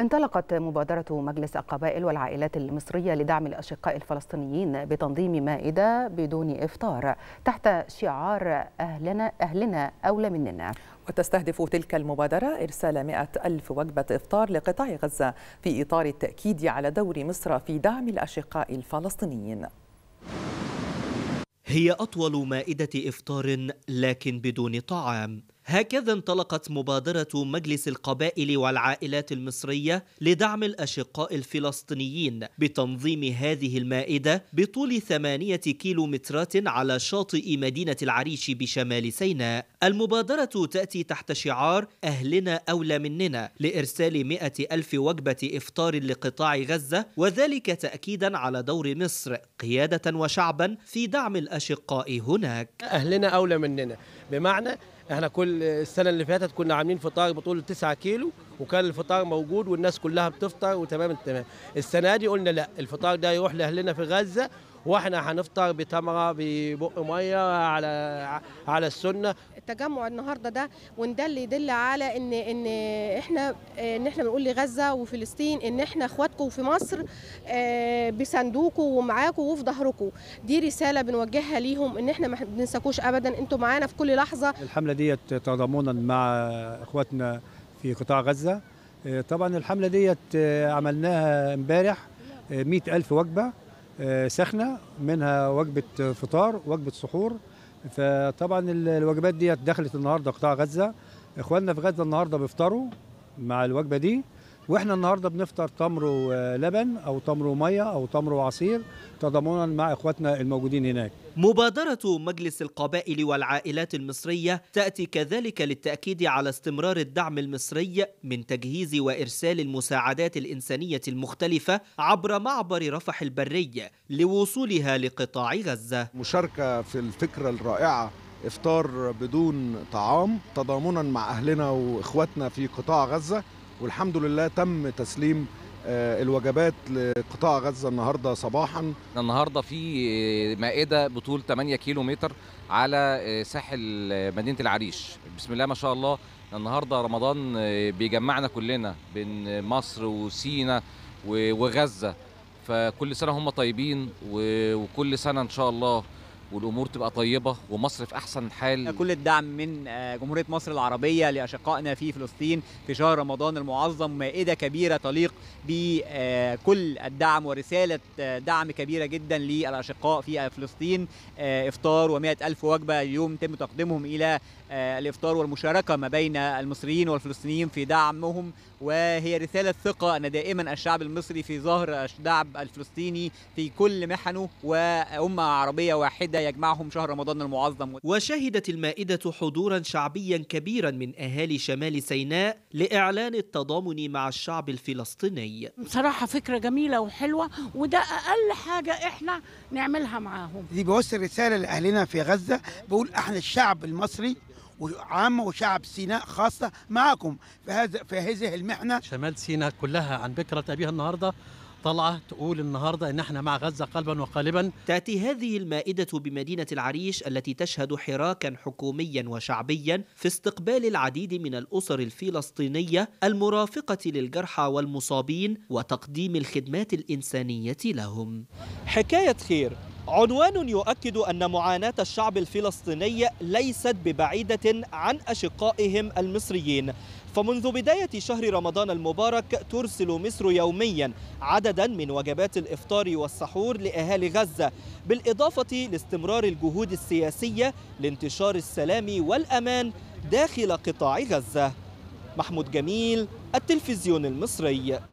انطلقت مبادرة مجلس القبائل والعائلات المصرية لدعم الأشقاء الفلسطينيين بتنظيم مائدة بدون إفطار تحت شعار أهلنا أهلنا أولى مننا وتستهدف تلك المبادرة إرسال مئة ألف وجبة إفطار لقطاع غزة في إطار التأكيد على دور مصر في دعم الأشقاء الفلسطينيين هي أطول مائدة إفطار لكن بدون طعام هكذا انطلقت مبادرة مجلس القبائل والعائلات المصرية لدعم الأشقاء الفلسطينيين بتنظيم هذه المائدة بطول ثمانية كيلومترات على شاطئ مدينة العريش بشمال سيناء المبادرة تأتي تحت شعار أهلنا أولى مننا لإرسال مئة ألف وجبة إفطار لقطاع غزة وذلك تأكيدا على دور مصر قيادة وشعبا في دعم الأشقاء هناك أهلنا أولى مننا بمعنى احنا كل السنه اللي فاتت كنا عاملين فطار بطوله 9 كيلو وكان الفطار موجود والناس كلها بتفطر وتمام التمام السنه دي قلنا لا الفطار ده يروح لاهلنا في غزه واحنا هنفطر بتمره ببق ميه على على السنه التجمع النهارده ده وان ده اللي يدل على ان ان احنا ان احنا بنقول لغزه وفلسطين ان احنا اخواتكم في مصر آه، بصندوقكم ومعاكم وفي ظهركم دي رساله بنوجهها ليهم ان احنا ما بننساكوش ابدا انتم معانا في كل لحظه الحمله ديت تضامنا مع اخواتنا في قطاع غزه آه، طبعا الحمله ديت آه، عملناها امبارح 100000 وجبه سخنه منها وجبه فطار وجبه سحور فطبعا الوجبات دي دخلت النهارده قطاع غزه اخواننا في غزه النهارده بيفطروا مع الوجبه دي واحنا النهارده بنفطر تمر ولبن او تمر وميه او تمر وعصير تضامنا مع اخواتنا الموجودين هناك. مبادره مجلس القبائل والعائلات المصريه تاتي كذلك للتاكيد على استمرار الدعم المصري من تجهيز وارسال المساعدات الانسانيه المختلفه عبر معبر رفح البري لوصولها لقطاع غزه. مشاركه في الفكره الرائعه افطار بدون طعام تضامنا مع اهلنا واخواتنا في قطاع غزه والحمد لله تم تسليم آه، الوجبات لقطاع غزه النهارده صباحا النهارده في آه، مائده بطول 8 كيلو متر على آه، ساحل مدينه العريش بسم الله ما شاء الله النهارده رمضان بيجمعنا كلنا بين مصر وسينا وغزه فكل سنه هم طيبين وكل سنه ان شاء الله والامور تبقى طيبه ومصر في احسن حال كل الدعم من آه، جمهوريه مصر العربيه لاشقائنا في فلسطين في شهر رمضان المعظم مائده كبيره تليق بكل آه، الدعم ورساله آه، دعم كبيره جدا للاشقاء في فلسطين افطار و الف وجبه اليوم تم تقديمهم الى الافطار والمشاركه ما بين المصريين والفلسطينيين في دعمهم وهي رساله ثقه ان دائما الشعب المصري في ظهر الشعب الفلسطيني في كل محنه وامه عربيه واحده يجمعهم شهر رمضان المعظم وشهدت المائدة حضورا شعبيا كبيرا من أهالي شمال سيناء لإعلان التضامن مع الشعب الفلسطيني بصراحة فكرة جميلة وحلوة وده أقل حاجة إحنا نعملها معاهم دي بوصل رسالة لأهلنا في غزة بقول إحنا الشعب المصري وعامة وشعب سيناء خاصة معكم في, هذا في هذه المحنة شمال سيناء كلها عن بكرة أبيها النهاردة طلعة تقول النهاردة إن احنا مع غزة قلبا وقالبا تأتي هذه المائدة بمدينة العريش التي تشهد حراكا حكوميا وشعبيا في استقبال العديد من الأسر الفلسطينية المرافقة للجرحى والمصابين وتقديم الخدمات الإنسانية لهم حكاية خير عنوان يؤكد أن معاناة الشعب الفلسطيني ليست ببعيدة عن أشقائهم المصريين فمنذ بداية شهر رمضان المبارك ترسل مصر يوميا عددا من وجبات الإفطار والسحور لأهالي غزة بالإضافة لاستمرار الجهود السياسية لانتشار السلام والأمان داخل قطاع غزة محمود جميل التلفزيون المصري